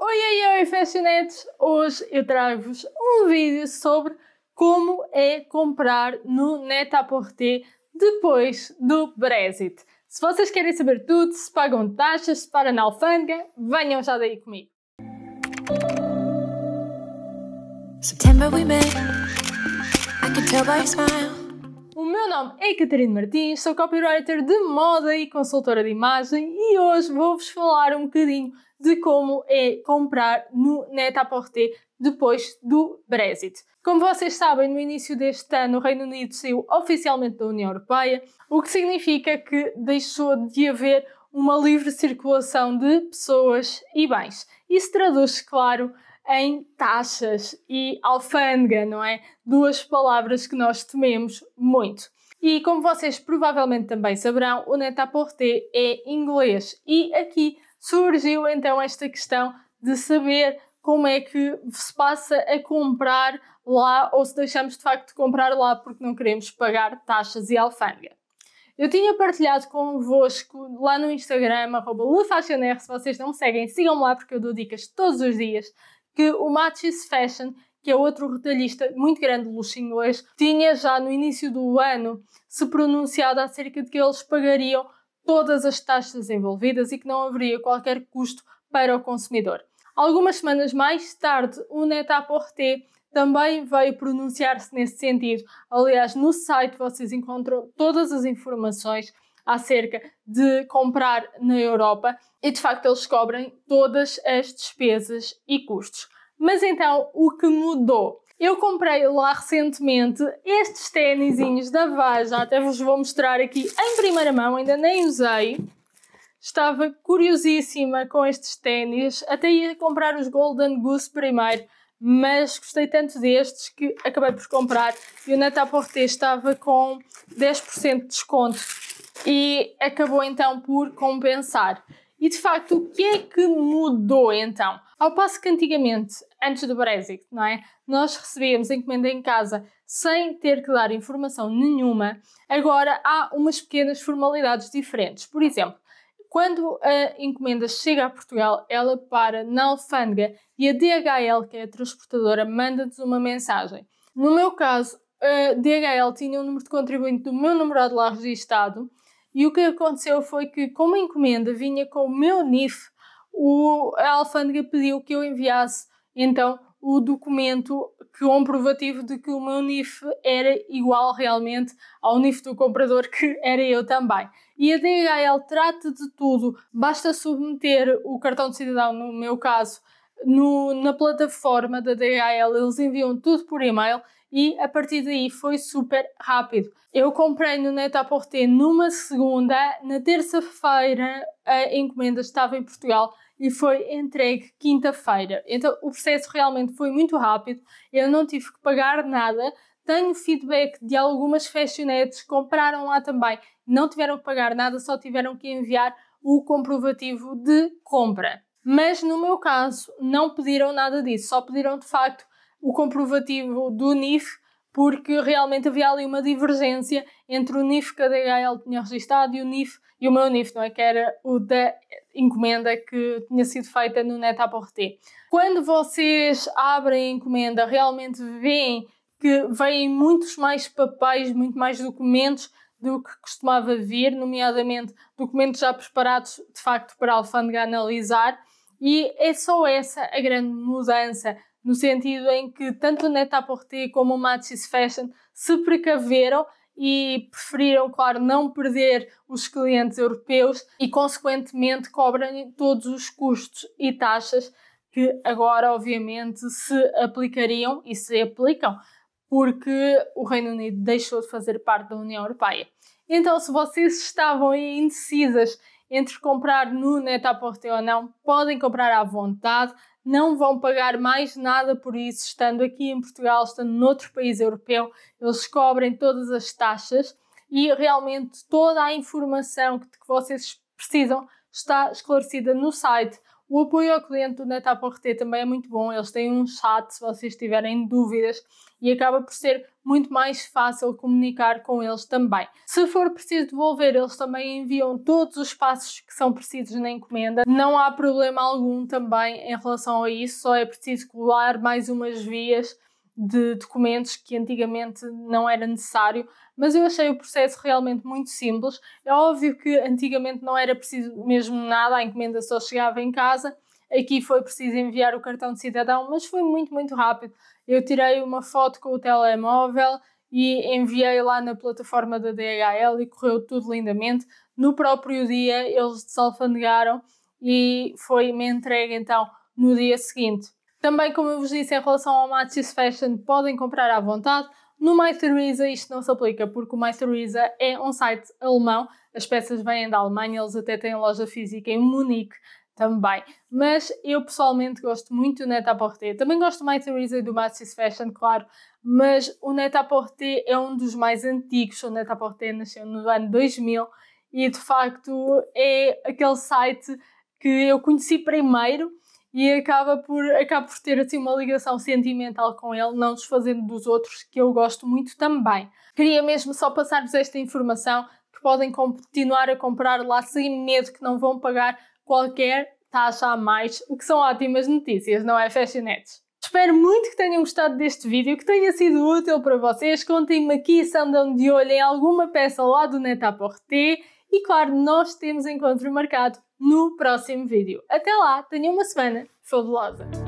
Oi, oi, oi, Fashionettes! Hoje eu trago-vos um vídeo sobre como é comprar no Net-a-Porter depois do Brexit. Se vocês querem saber tudo, se pagam taxas, se param na alfândega, venham já daí comigo. September we met. I tell by your smile. O meu nome é Catarina Martins, sou copywriter de moda e consultora de imagem e hoje vou-vos falar um bocadinho de como é comprar no Net-a-Porter depois do Brexit. Como vocês sabem, no início deste ano o Reino Unido saiu oficialmente da União Europeia, o que significa que deixou de haver uma livre circulação de pessoas e bens. Isso traduz-se, claro, em taxas e alfândega, não é? Duas palavras que nós tememos muito. E como vocês provavelmente também saberão, o netaporte é inglês e aqui surgiu então esta questão de saber como é que se passa a comprar lá ou se deixamos de facto de comprar lá porque não queremos pagar taxas e alfândega. Eu tinha partilhado convosco lá no Instagram, arroba se vocês não me seguem, sigam-me lá porque eu dou dicas todos os dias que o Matches Fashion, que é outro retalhista muito grande de luxo inglês, tinha já no início do ano se pronunciado acerca de que eles pagariam todas as taxas envolvidas e que não haveria qualquer custo para o consumidor. Algumas semanas mais tarde, o Net-a-Porter também veio pronunciar-se nesse sentido. Aliás, no site vocês encontram todas as informações acerca de comprar na Europa e de facto eles cobrem todas as despesas e custos. Mas então o que mudou? Eu comprei lá recentemente estes ténis da Vaja, até vos vou mostrar aqui em primeira mão, ainda nem usei. Estava curiosíssima com estes ténis, até ia comprar os Golden Goose primeiro, mas gostei tanto destes que acabei por comprar e o Net-a-Porter estava com 10% de desconto e acabou então por compensar. E de facto, o que é que mudou então? Ao passo que antigamente, antes do Brexit, não é? Nós recebíamos encomenda em casa sem ter que dar informação nenhuma, agora há umas pequenas formalidades diferentes. Por exemplo, quando a encomenda chega a Portugal, ela para na alfândega e a DHL, que é a transportadora, manda-nos uma mensagem. No meu caso, a DHL tinha o um número de contribuinte do meu namorado lá registado e o que aconteceu foi que, como a encomenda vinha com o meu NIF, o, a alfândega pediu que eu enviasse então o documento que comprovativo de que o meu NIF era igual realmente ao NIF do comprador, que era eu também. E a DHL trata de tudo, basta submeter o cartão de cidadão, no meu caso, no, na plataforma da DHL, eles enviam tudo por e-mail e a partir daí foi super rápido. Eu comprei no Net a Porter numa segunda, na terça-feira a encomenda estava em Portugal e foi entregue quinta-feira. Então o processo realmente foi muito rápido, eu não tive que pagar nada. Tenho feedback de algumas fashionettes que compraram lá também, não tiveram que pagar nada, só tiveram que enviar o comprovativo de compra. Mas no meu caso, não pediram nada disso, só pediram de facto o comprovativo do NIF, porque realmente havia ali uma divergência entre o NIF que a DHL tinha registrado e o NIF e o meu NIF, não é? Que era o da encomenda que tinha sido feita no NetAporté. Quando vocês abrem a encomenda, realmente veem que vêm muitos mais papéis, muito mais documentos do que costumava vir, nomeadamente documentos já preparados de facto para a alfândega analisar. E é só essa a grande mudança no sentido em que tanto Net-a-Porter como o Matches Fashion se precaveram e preferiram, claro, não perder os clientes europeus e, consequentemente, cobram todos os custos e taxas que agora, obviamente, se aplicariam e se aplicam, porque o Reino Unido deixou de fazer parte da União Europeia. Então, se vocês estavam indecisas entre comprar no Net-a-Porter ou não, podem comprar à vontade, não vão pagar mais nada por isso, estando aqui em Portugal, estando noutro país europeu, eles cobrem todas as taxas e realmente toda a informação que vocês precisam está esclarecida no site o apoio ao cliente do NetApp.rt também é muito bom, eles têm um chat se vocês tiverem dúvidas e acaba por ser muito mais fácil comunicar com eles também. Se for preciso devolver, eles também enviam todos os passos que são precisos na encomenda. Não há problema algum também em relação a isso, só é preciso colar mais umas vias de documentos que antigamente não era necessário, mas eu achei o processo realmente muito simples. É óbvio que antigamente não era preciso mesmo nada, a encomenda só chegava em casa. Aqui foi preciso enviar o cartão de cidadão, mas foi muito, muito rápido. Eu tirei uma foto com o telemóvel e enviei lá na plataforma da DHL e correu tudo lindamente. No próprio dia eles desalfandegaram e foi-me entregue então no dia seguinte. Também, como eu vos disse, em relação ao Matches Fashion, podem comprar à vontade. No Mytheresa isto não se aplica, porque o Mytheresa é um site alemão, as peças vêm da Alemanha, eles até têm loja física em Munique também. Mas eu pessoalmente gosto muito do Net-a-Porter. Também gosto do Mytheresa e do Matches Fashion, claro, mas o Net-a-Porter é um dos mais antigos. O Net-a-Porter nasceu no ano 2000 e de facto é aquele site que eu conheci primeiro e acaba por, acaba por ter assim uma ligação sentimental com ele, não desfazendo dos outros, que eu gosto muito também. Queria mesmo só passar-vos esta informação, que podem continuar a comprar lá sem medo que não vão pagar qualquer taxa a mais, o que são ótimas notícias, não é, Fashionettes? Espero muito que tenham gostado deste vídeo, que tenha sido útil para vocês. Contem-me aqui se andam de olho em alguma peça lá do Netaporté. e claro, nós temos encontro marcado no próximo vídeo. Até lá, tenha uma semana fabulosa!